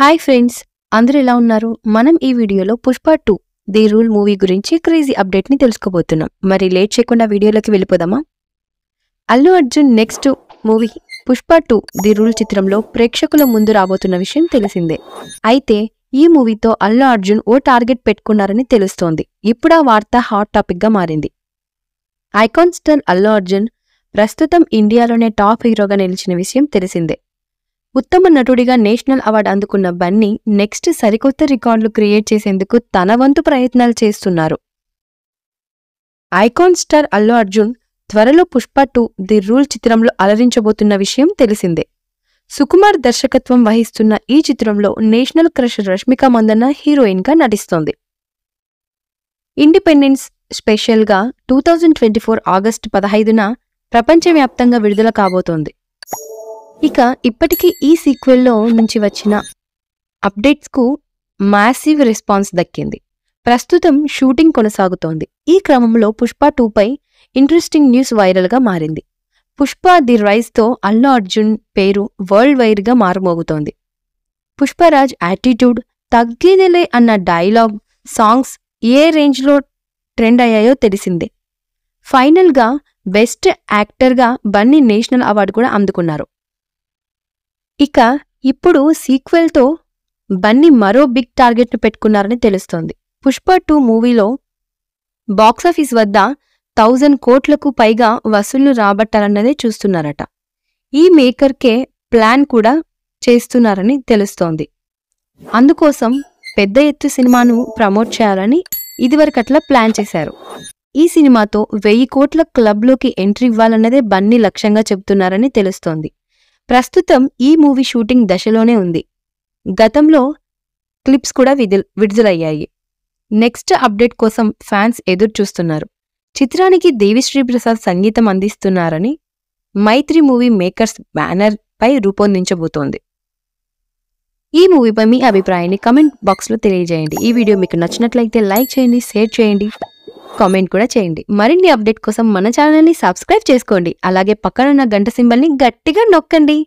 hi friends అందరూ ఎలా ఉన్నారు మనం ఈ వీడియోలో Pushpa two the rule movie గురించి క్రేజీ అప్డేట్ని తెలుసుకోబోతున్నాం మరి లేట్ చేయకుండా వీడియోలోకి వెళ్ళిపోదామా Allu Arjun next movie Pushpa two the rule చిత్రంలో ప్రేక్షకుల ముందు రాబోతున్న విషయం తెలిసిందే అయితే ఈ మూవీతో అల్లు అర్జున్ ఓ టార్గెట్ పెట్టుకున్నారని తెలుస్తోంది ఇప్పుడు ఆ వార్త హాట్ టాపిక్గా మారింది ఐకాన్ స్టార్ అల్లు అర్జున్ ప్రస్తుతం ఇండియాలోనే టాప్ హీరోగా నిలిచిన విషయం తెలిసిందే ఉత్తమ నటుడిగా నేషనల్ అవార్డు అందుకున్న బన్నీ నెక్స్ట్ సరికొత్త రికార్డులు క్రియేట్ చేసేందుకు తన వంతు ప్రయత్నాలు చేస్తున్నారు ఐకాన్ స్టార్ అల్లు అర్జున్ త్వరలో పుష్ప టూ ది రూల్ చిత్రంలో అలరించబోతున్న విషయం తెలిసిందే సుకుమార్ దర్శకత్వం వహిస్తున్న ఈ చిత్రంలో నేషనల్ క్రష్ రష్మిక మందన్న హీరోయిన్గా నటిస్తోంది ఇండిపెండెన్స్ స్పెషల్గా two thousand twenty four August పదహైదున ప్రపంచవ్యాప్తంగా విడుదల కాబోతోంది ఇక ఇప్పటికీ ఈ సీక్వెల్లో నుంచి వచ్చిన అప్డేట్స్కు మ్యాసివ్ రెస్పాన్స్ దక్కింది ప్రస్తుతం షూటింగ్ కొనసాగుతోంది ఈ క్రమంలో పుష్ప టూపై ఇంట్రెస్టింగ్ న్యూస్ వైరల్గా మారింది పుష్ప ది రైజ్తో అల్లు అర్జున్ పేరు వరల్డ్ వైడ్గా మారుమోగుతోంది పుష్పరాజ్ యాటిట్యూడ్ తగ్గేదేలే అన్న డైలాగ్ సాంగ్స్ ఏ రేంజ్లో ట్రెండ్ అయ్యాయో తెలిసిందే ఫైనల్గా బెస్ట్ యాక్టర్గా బన్నీ నేషనల్ అవార్డు కూడా అందుకున్నారు ఇక ఇప్పుడు సీక్వెల్తో బన్నీ మరో బిగ్ టార్గెట్ను పెట్టుకున్నారని తెలుస్తోంది పుష్ప టూ మూవీలో బాక్సాఫీస్ వద్ద థౌజండ్ కోట్లకు పైగా వసూళ్లు రాబట్టాలన్నదే చూస్తున్నారట ఈ మేకర్కే ప్లాన్ కూడా చేస్తున్నారని తెలుస్తోంది అందుకోసం పెద్ద ఎత్తు సినిమాను ప్రమోట్ చేయాలని ఇదివరకట్లా ప్లాన్ చేశారు ఈ సినిమాతో వెయ్యి కోట్ల క్లబ్లోకి ఎంట్రీ ఇవ్వాలన్నదే బన్నీ లక్ష్యంగా చెబుతున్నారని తెలుస్తోంది ప్రస్తుతం ఈ మూవీ షూటింగ్ దశలోనే ఉంది గతంలో క్లిప్స్ కూడా విడుదలయ్యాయి నెక్స్ట్ అప్డేట్ కోసం ఫ్యాన్స్ ఎదురు చూస్తున్నారు చిత్రానికి దేవిశ్రీ ప్రసాద్ సంగీతం అందిస్తున్నారని మైత్రి మూవీ మేకర్స్ బ్యానర్ పై రూపొందించబోతోంది ఈ మూవీపై మీ అభిప్రాయాన్ని కమెంట్ బాక్స్లో తెలియజేయండి ఈ వీడియో మీకు నచ్చినట్లయితే లైక్ చేయండి షేర్ చేయండి కామెంట్ కూడా చేయండి మరిన్ని అప్డేట్ కోసం మన ఛానల్ని సబ్స్క్రైబ్ చేసుకోండి అలాగే పక్కనున్న గంట సింబల్ని గట్టిగా నొక్కండి